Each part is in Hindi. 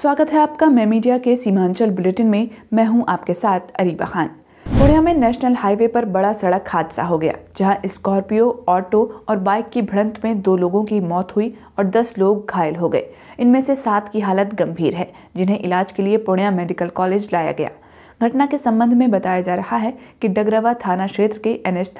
स्वागत है आपका मैं मीडिया के सीमांचल बुलेटिन में मैं हूं आपके साथ अरीबा खान पूर्णिया में नेशनल हाईवे पर बड़ा सड़क हादसा हो गया जहां स्कॉर्पियो ऑटो और बाइक की भिड़ंत में दो लोगों की मौत हुई और दस लोग घायल हो गए इनमें से सात की हालत गंभीर है जिन्हें इलाज के लिए पूर्णिया मेडिकल कॉलेज लाया गया घटना के संबंध में बताया जा रहा है कि डगरवा थाना क्षेत्र के एन एच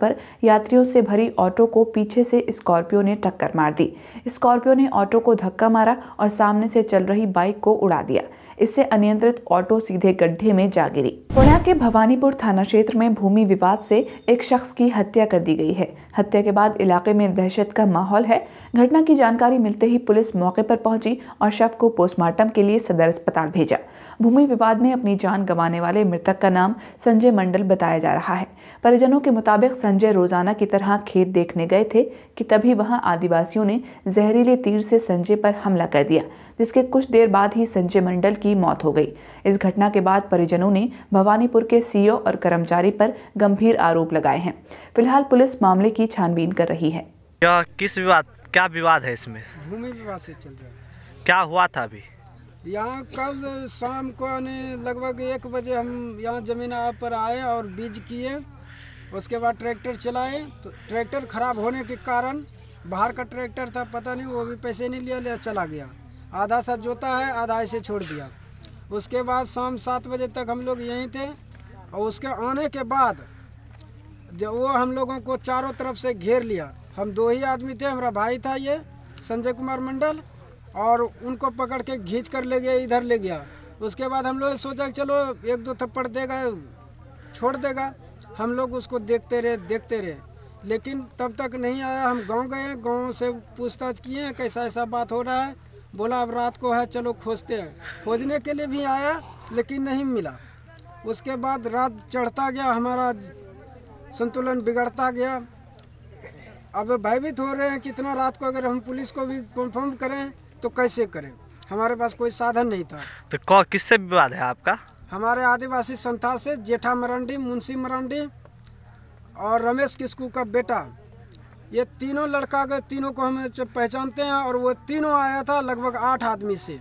पर यात्रियों से भरी ऑटो को पीछे से स्कॉर्पियो ने टक्कर मार दी स्कॉर्पियो ने ऑटो को धक्का मारा और सामने से चल रही बाइक को उड़ा दिया इससे अनियंत्रित ऑटो सीधे गड्ढे में जा गिरी पुणा के भवानीपुर थाना क्षेत्र में भूमि विवाद से एक शख्स की हत्या कर दी गई है हत्या के बाद इलाके में दहशत का माहौल है घटना की जानकारी मिलते ही पुलिस मौके पर पहुंची और शव को पोस्टमार्टम के लिए सदर अस्पताल भेजा भूमि विवाद में अपनी जान गंवाने वाले मृतक का नाम संजय मंडल बताया जा रहा है परिजनों के मुताबिक संजय रोजाना की तरह खेत देखने गए थे कि तभी वहां आदिवासियों ने जहरीले तीर से संजय पर हमला कर दिया जिसके कुछ देर बाद ही संजय मंडल की मौत हो गई इस घटना के बाद परिजनों ने भवानीपुर के सीओ और कर्मचारी पर गंभीर आरोप लगाए हैं फिलहाल पुलिस मामले की छानबीन कर रही है क्या किस विवाद क्या विवाद है इसमें भूमि विवाद से चल रहा है क्या हुआ था अभी यहाँ कल शाम को यानी लगभग एक बजे हम यहाँ ज़मीन पर आए और बीज किए उसके बाद ट्रैक्टर चलाए तो ट्रैक्टर ख़राब होने के कारण बाहर का ट्रैक्टर था पता नहीं वो भी पैसे नहीं लिया लिया चला गया आधा सा जोता है आधा ऐसे छोड़ दिया उसके बाद शाम सात बजे तक हम लोग यहीं थे और उसके आने के बाद जब वो हम लोगों को चारों तरफ से घेर लिया हम दो ही आदमी थे हमारा भाई था ये संजय कुमार मंडल और उनको पकड़ के घींच कर ले गया इधर ले गया उसके बाद हम लोग सोचा कि चलो एक दो थप्पड़ देगा छोड़ देगा हम लोग उसको देखते रहे देखते रहे लेकिन तब तक नहीं आया हम गांव गए गांव से पूछताछ किए हैं कैसा ऐसा बात हो रहा है बोला अब रात को है चलो खोजते हैं खोजने के लिए भी आया लेकिन नहीं मिला उसके बाद रात चढ़ता गया हमारा संतुलन बिगड़ता गया अब भयभीत हो रहे हैं कितना रात को अगर हम पुलिस को भी कंफर्म करें तो कैसे करें हमारे पास कोई साधन नहीं था तो किससे विवाद है आपका हमारे आदिवासी संथाल से जेठा मरंडी मुंशी मरंडी और रमेश किस्कू का बेटा ये तीनों लड़का के तीनों को हम पहचानते हैं और वो तीनों आया था लगभग आठ आदमी से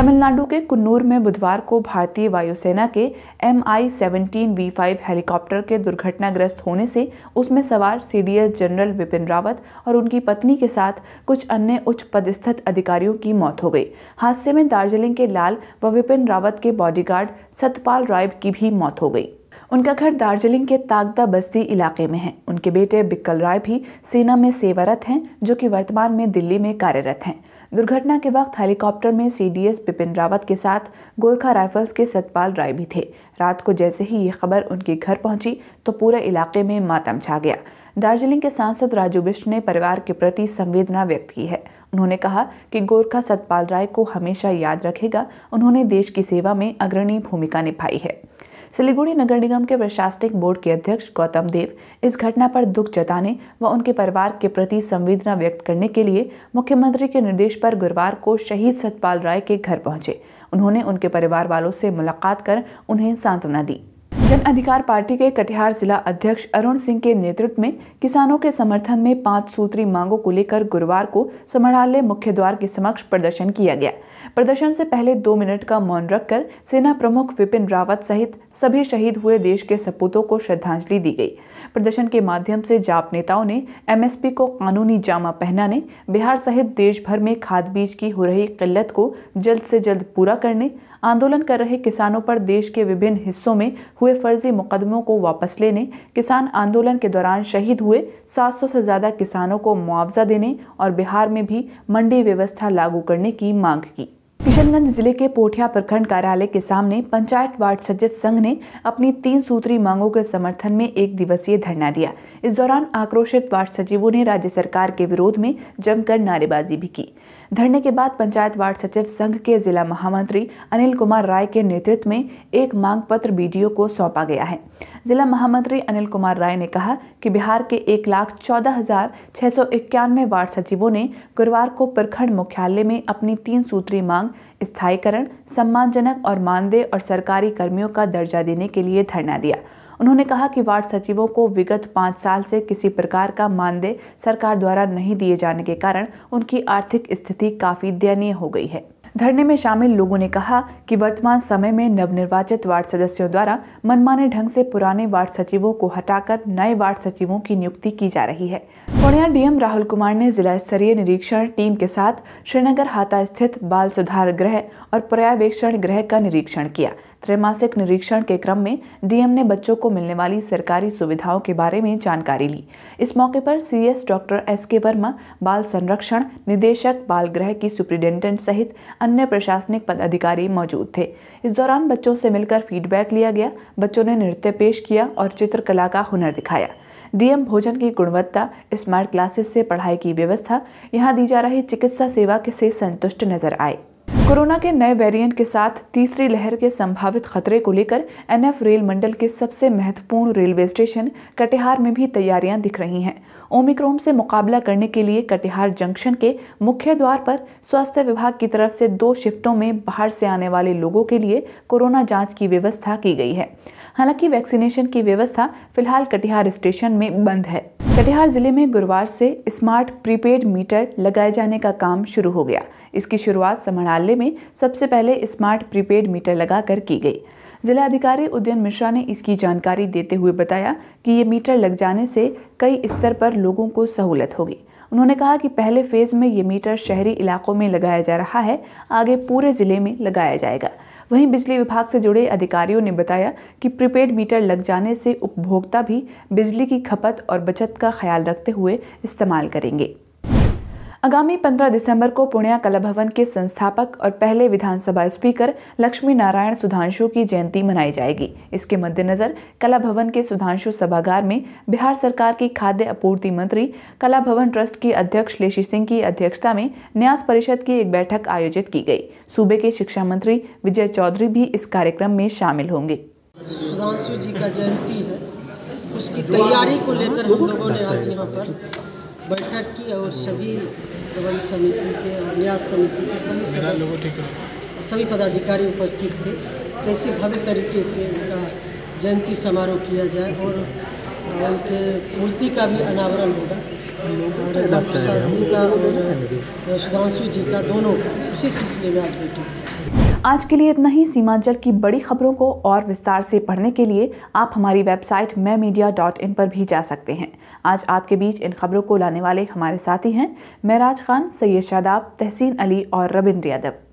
तमिलनाडु के कुन्नूर में बुधवार को भारतीय वायुसेना के M I seventeen V five helicopter के दुर्घटनाग्रस्त होने से उसमें सवार सीडीएस जनरल विपिन रावत और उनकी पत्नी के साथ कुछ अन्य उच्च पदस्थित अधिकारियों की मौत हो गई हादसे में दार्जिलिंग के लाल व विपिन रावत के बॉडीगार्ड सतपाल राय की भी मौत हो गई उनका घर दार्जिलिंग के तागदा बस्ती इलाके में है उनके बेटे बिक्कल राय भी सेना में सेवारत हैं जो कि वर्तमान में दिल्ली में कार्यरत हैं दुर्घटना के वक्त हेलीकॉप्टर में सीडीएस बिपिन रावत के साथ गोरखा राइफल्स के सतपाल राय भी थे रात को जैसे ही ये खबर उनके घर पहुंची तो पूरे इलाके में मातम छा गया दार्जिलिंग के सांसद राजू बिष्ट ने परिवार के प्रति संवेदना व्यक्त की है उन्होंने कहा कि गोरखा सतपाल राय को हमेशा याद रखेगा उन्होंने देश की सेवा में अग्रणी भूमिका निभाई है सिलीगुड़ी नगर निगम के प्रशासनिक बोर्ड के अध्यक्ष गौतम देव इस घटना पर दुख जताने व उनके परिवार के प्रति संवेदना व्यक्त करने के लिए मुख्यमंत्री के निर्देश पर गुरुवार को शहीद सतपाल राय के घर पहुंचे उन्होंने उनके परिवार वालों से मुलाकात कर उन्हें सांत्वना दी जन अधिकार पार्टी के कटिहार जिला अध्यक्ष अरुण सिंह के नेतृत्व में किसानों के समर्थन में पांच सूत्री मांगों को लेकर गुरुवार को समरालय मुख्य द्वार के समक्ष प्रदर्शन किया गया प्रदर्शन से पहले दो मिनट का मौन रखकर सेना प्रमुख विपिन रावत सहित सभी शहीद हुए देश के सपूतों को श्रद्धांजलि दी गई प्रदर्शन के माध्यम से जाप नेताओं ने एमएसपी को कानूनी जामा पहनाने बिहार सहित देश भर में खाद बीज की हो रही किल्लत को जल्द से जल्द पूरा करने आंदोलन कर रहे किसानों पर देश के विभिन्न हिस्सों में हुए फर्जी मुकदमों को वापस लेने किसान आंदोलन के दौरान शहीद हुए 700 से ज़्यादा किसानों को मुआवजा देने और बिहार में भी मंडी व्यवस्था लागू करने की मांग की किशनगंज जिले के पोठिया प्रखंड कार्यालय के सामने पंचायत वार्ड सचिव संघ ने अपनी तीन सूत्री मांगों के समर्थन में एक दिवसीय धरना दिया इस दौरान आक्रोशित वार्ड सचिवों ने राज्य सरकार के विरोध में जमकर नारेबाजी भी की धरने के बाद पंचायत वार्ड सचिव संघ के जिला महामंत्री अनिल कुमार राय के नेतृत्व में एक मांग पत्र बीडीओ को सौंपा गया है जिला महामंत्री अनिल कुमार राय ने कहा कि बिहार के एक लाख चौदह हजार छः सौ इक्यानवे वार्ड सचिवों ने गुरुवार को प्रखंड मुख्यालय में अपनी तीन सूत्री मांग स्थायीकरण सम्मानजनक और मानदेय और सरकारी कर्मियों का दर्जा देने के लिए धरना दिया उन्होंने कहा कि वार्ड सचिवों को विगत पाँच साल से किसी प्रकार का मानदेय सरकार द्वारा नहीं दिए जाने के कारण उनकी आर्थिक स्थिति काफ़ी दयनीय हो गई है धरने में शामिल लोगों ने कहा कि वर्तमान समय में नवनिर्वाचित वार्ड सदस्यों द्वारा मनमाने ढंग से पुराने वार्ड सचिवों को हटाकर नए वार्ड सचिवों की नियुक्ति की जा रही है पूर्णिया डीएम राहुल कुमार ने जिला स्तरीय निरीक्षण टीम के साथ श्रीनगर हाता स्थित बाल सुधार गृह और पर्यावेक्षण गृह का निरीक्षण किया त्रैमासिक निरीक्षण के क्रम में डीएम ने बच्चों को मिलने वाली सरकारी सुविधाओं के बारे में जानकारी ली इस मौके पर सीएस डॉक्टर एस के वर्मा बाल संरक्षण निदेशक बाल गृह की सुप्रिंटेंडेंट सहित अन्य प्रशासनिक पदाधिकारी मौजूद थे इस दौरान बच्चों से मिलकर फीडबैक लिया गया बच्चों ने नृत्य पेश किया और चित्रकला का हुनर दिखाया डीएम भोजन की गुणवत्ता स्मार्ट क्लासेस से पढ़ाई की व्यवस्था यहाँ दी जा रही चिकित्सा सेवा से संतुष्ट नजर आए कोरोना के नए वेरिएंट के साथ तीसरी लहर के संभावित खतरे को लेकर एनएफ रेल मंडल के सबसे महत्वपूर्ण रेलवे स्टेशन कटिहार में भी तैयारियां दिख रही हैं ओमिक्रोन से मुकाबला करने के लिए कटिहार जंक्शन के मुख्य द्वार पर स्वास्थ्य विभाग की तरफ से दो शिफ्टों में बाहर से आने वाले लोगों के लिए कोरोना जाँच की व्यवस्था की गई है हालांकि वैक्सीनेशन की व्यवस्था फिलहाल कटिहार स्टेशन में बंद है कटिहार जिले में गुरुवार से स्मार्ट प्रीपेड मीटर लगाए जाने का काम शुरू हो गया इसकी शुरुआत समरणालय में सबसे पहले स्मार्ट प्रीपेड मीटर लगाकर की गई जिला अधिकारी उदयन मिश्रा ने इसकी जानकारी देते हुए बताया कि ये मीटर लग जाने से कई स्तर पर लोगों को सहूलत होगी उन्होंने कहा कि पहले फेज में ये मीटर शहरी इलाकों में लगाया जा रहा है आगे पूरे जिले में लगाया जाएगा वहीं बिजली विभाग से जुड़े अधिकारियों ने बताया कि प्रीपेड मीटर लग जाने से उपभोक्ता भी बिजली की खपत और बचत का ख्याल रखते हुए इस्तेमाल करेंगे आगामी 15 दिसंबर को पुण्या कला भवन के संस्थापक और पहले विधानसभा स्पीकर लक्ष्मी नारायण सुधांशु की जयंती मनाई जाएगी इसके मद्देनजर कला भवन के सुधांशु सभागार में बिहार सरकार की खाद्य आपूर्ति मंत्री कला भवन ट्रस्ट की अध्यक्ष लेशी सिंह की अध्यक्षता में न्यास परिषद की एक बैठक आयोजित की गई सूबे के शिक्षा मंत्री विजय चौधरी भी इस कार्यक्रम में शामिल होंगे सुधांशु जी का जयंती है उसकी तैयारी को लेकर हम लोगों ने आज यहाँ पर बैठक की और सभी प्रबंध समिति के और न्यास समिति के सभी सभी पदाधिकारी उपस्थित थे कैसे भव्य तरीके से उनका जयंती समारोह किया जाए और उनके मूर्ति का भी अनावरण होगा रघुनाथ प्रसाद जी का और सुधांशु जी का दोनों का उसी सिलसिले में आज बैठक थी आज के लिए इतना ही सीमांचल की बड़ी खबरों को और विस्तार से पढ़ने के लिए आप हमारी वेबसाइट मैं मीडिया डॉट इन पर भी जा सकते हैं आज आपके बीच इन खबरों को लाने वाले हमारे साथी हैं महराज खान सैयद शादाब तहसीन अली और रविंद्र यादव